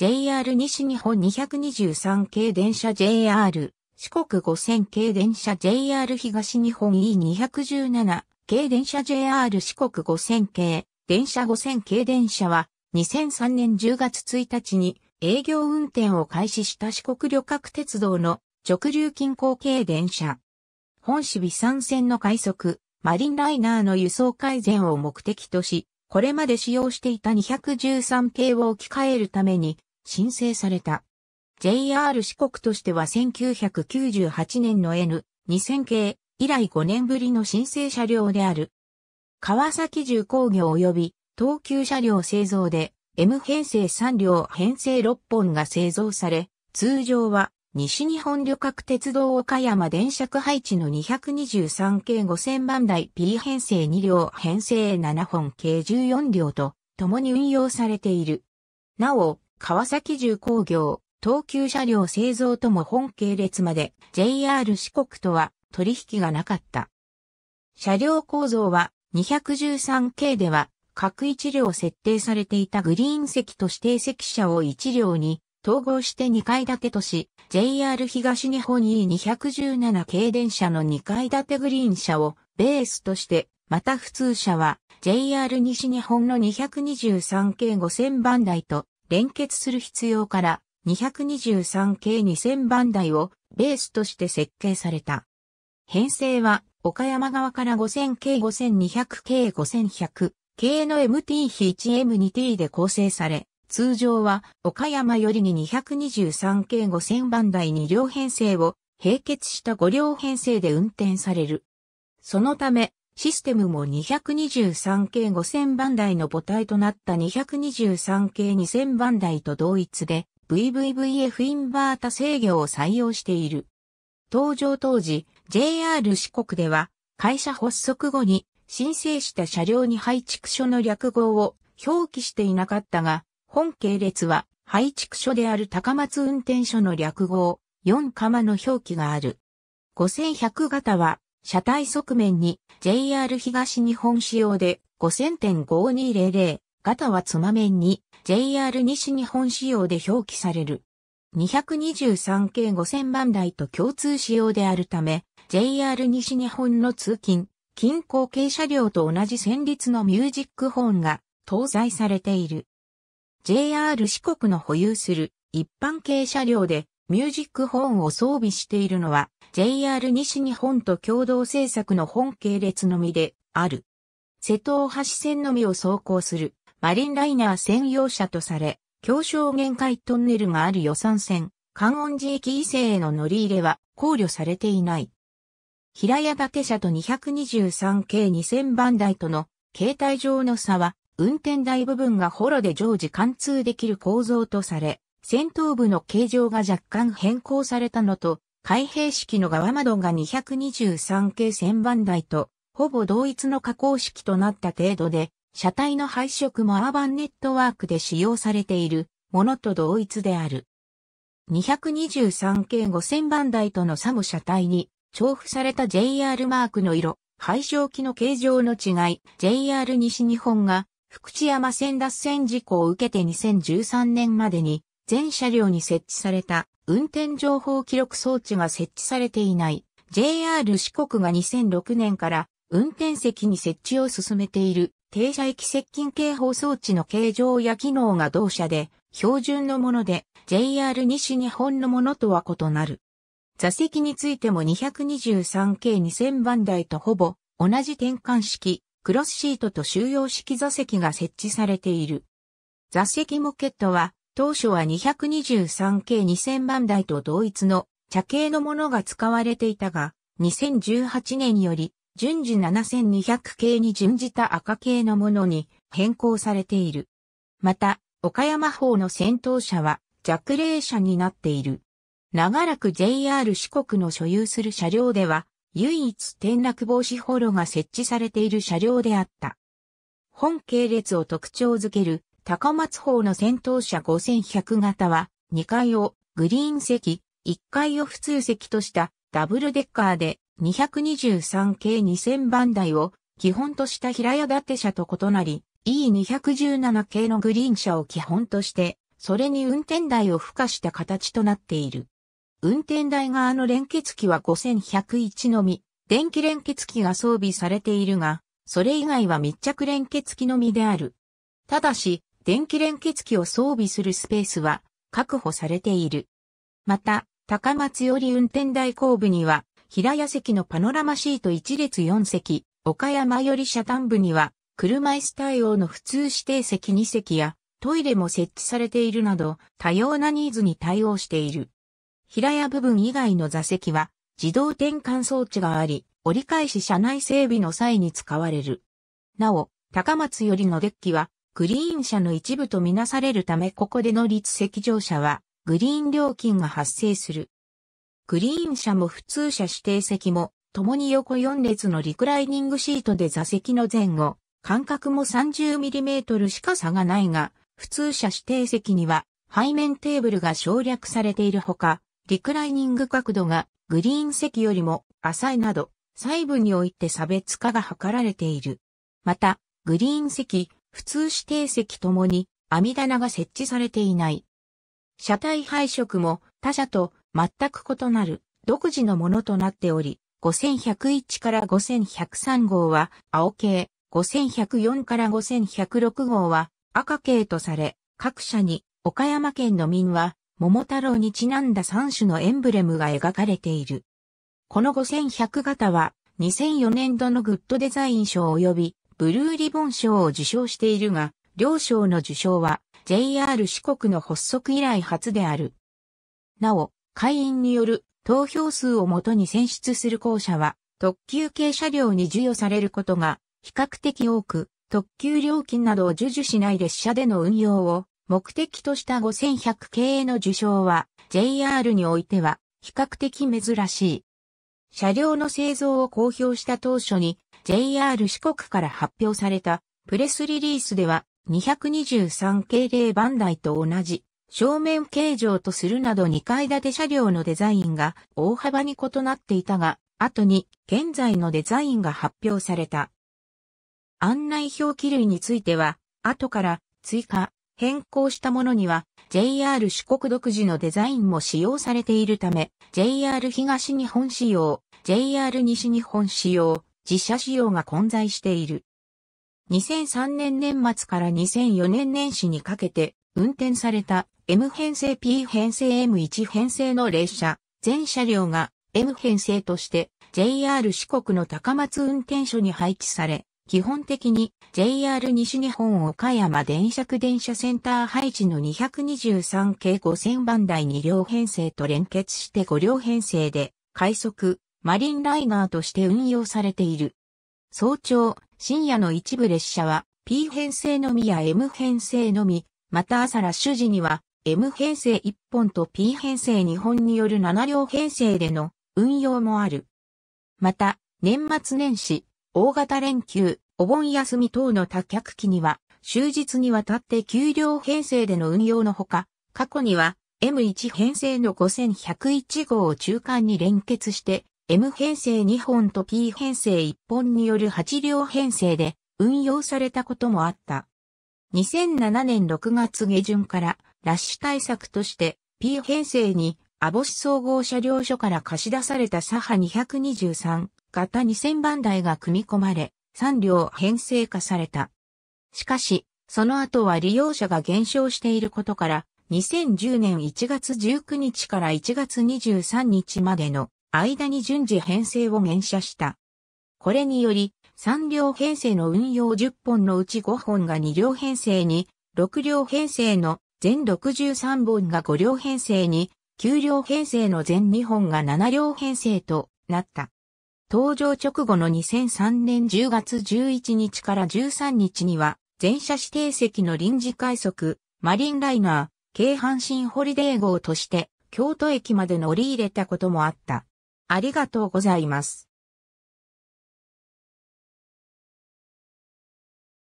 JR 西日本223系電車 JR 四国5000系電車 JR 東日本 E217 系電車 JR 四国5000系電車5000系電車は2003年10月1日に営業運転を開始した四国旅客鉄道の直流近郊系電車。本市備山線の快速、マリンライナーの輸送改善を目的とし、これまで使用していた213系を置き換えるために、申請された。JR 四国としては1998年の N2000 系以来5年ぶりの申請車両である。川崎重工業及び東急車両製造で M 編成3両編成6本が製造され、通常は西日本旅客鉄道岡山電車区配置の223系5000番台 P 編成2両編成7本計14両と共に運用されている。なお、川崎重工業、東急車両製造とも本系列まで JR 四国とは取引がなかった。車両構造は213系では各一両設定されていたグリーン席と指定席車を一両に統合して2階建てとし、JR 東日本 E217 系電車の2階建てグリーン車をベースとして、また普通車は JR 西日本の223系5000番台と連結する必要から 223K2000 番台をベースとして設計された。編成は岡山側から 5000K5200K5100 系の MT 比 1M2T で構成され、通常は岡山よりに 223K5000 番台2両編成を並結した5両編成で運転される。そのため、システムも223 k 5000番台の母体となった223 k 2000番台と同一で VVVF インバータ制御を採用している。登場当時、JR 四国では会社発足後に申請した車両に配置所の略号を表記していなかったが、本系列は配置所である高松運転所の略号4カマの表記がある。5100型は車体側面に JR 東日本仕様で5000.5200型はつま面に JR 西日本仕様で表記される。223系5000万台と共通仕様であるため、JR 西日本の通勤、近郊系車両と同じ旋律のミュージックホーンが搭載されている。JR 四国の保有する一般系車両でミュージックホーンを装備しているのは JR 西日本と共同制作の本系列のみである。瀬戸大橋線のみを走行するマリンライナー専用車とされ、京商限界トンネルがある予算線、観音寺駅以西への乗り入れは考慮されていない。平屋建て車と223 k 2000番台との携帯上の差は、運転台部分がホロで常時貫通できる構造とされ、先頭部の形状が若干変更されたのと、開閉式の側窓が223系千番台と、ほぼ同一の加工式となった程度で、車体の配色もアーバンネットワークで使用されているものと同一である。223系5000番台との差も車体に重複された JR マークの色、配色機の形状の違い、JR 西日本が福知山線脱線事故を受けて2013年までに全車両に設置された運転情報記録装置が設置されていない JR 四国が2006年から運転席に設置を進めている停車駅接近警報装置の形状や機能が同社で標準のもので JR 西日本のものとは異なる。座席についても 223K2000 番台とほぼ同じ転換式クロスシートと収容式座席が設置されている。座席モケットは当初は 223K2000 万台と同一の茶系のものが使われていたが、2018年より順次 7200K に準じた赤系のものに変更されている。また、岡山方の戦闘車は弱霊車になっている。長らく JR 四国の所有する車両では、唯一転落防止ホロが設置されている車両であった。本系列を特徴づける高松砲の戦闘車5100型は、2階をグリーン席、1階を普通席としたダブルデッカーで、223系2000番台を基本とした平屋建て車と異なり、E217 系のグリーン車を基本として、それに運転台を付加した形となっている。運転台側の連結機は5101のみ、電気連結機が装備されているが、それ以外は密着連結機のみである。ただし、電気連結機を装備するスペースは確保されている。また、高松より運転台後部には、平屋席のパノラマシート1列4席、岡山より車端部には、車椅子対応の普通指定席2席や、トイレも設置されているなど、多様なニーズに対応している。平屋部分以外の座席は、自動転換装置があり、折り返し車内整備の際に使われる。なお、高松よりのデッキは、グリーン車の一部とみなされるためここでの立席乗車はグリーン料金が発生する。グリーン車も普通車指定席も共に横4列のリクライニングシートで座席の前後、間隔も 30mm しか差がないが、普通車指定席には背面テーブルが省略されているほか、リクライニング角度がグリーン席よりも浅いなど、細部において差別化が図られている。また、グリーン席、普通指定席ともに網棚が設置されていない。車体配色も他社と全く異なる独自のものとなっており、5101から5103号は青系、5104から5106号は赤系とされ、各社に岡山県の民は桃太郎にちなんだ3種のエンブレムが描かれている。この5100型は2004年度のグッドデザイン賞及びブルーリボン賞を受賞しているが、両賞の受賞は JR 四国の発足以来初である。なお、会員による投票数をもとに選出する校舎は、特急系車両に授与されることが比較的多く、特急料金などを授受しない列車での運用を目的とした5100系への受賞は JR においては比較的珍しい。車両の製造を公表した当初に JR 四国から発表されたプレスリリースでは223系ン番台と同じ正面形状とするなど2階建て車両のデザインが大幅に異なっていたが、後に現在のデザインが発表された。案内表記類については、後から追加、変更したものには JR 四国独自のデザインも使用されているため、JR 東日本仕様、JR 西日本仕様、実写仕様が混在している。2003年年末から2004年年始にかけて運転された M 編成 P 編成 M1 編成の列車、全車両が M 編成として JR 四国の高松運転所に配置され、基本的に JR 西日本岡山電車電車センター配置の223系5000番台2両編成と連結して5両編成で快速、マリンライナーとして運用されている。早朝、深夜の一部列車は P 編成のみや M 編成のみ、また朝ラッシュ時には M 編成1本と P 編成2本による7両編成での運用もある。また、年末年始、大型連休、お盆休み等の多客期には、終日にわたって給料編成での運用のほか、過去には M1 編成の5101号を中間に連結して M 編成2本と P 編成1本による8両編成で運用されたこともあった。2007年6月下旬からラッシュ対策として P 編成にアボ総合車両所から貸し出されたサハ223型2000番台が組み込まれ3両編成化された。しかし、その後は利用者が減少していることから2010年1月19日から1月23日までの間に順次編成を減車した。これにより、3両編成の運用10本のうち5本が2両編成に、6両編成の全63本が5両編成に、9両編成の全2本が7両編成となった。登場直後の2003年10月11日から13日には、全車指定席の臨時快速、マリンライナー、京阪神ホリデー号として、京都駅まで乗り入れたこともあった。ありがとうございます。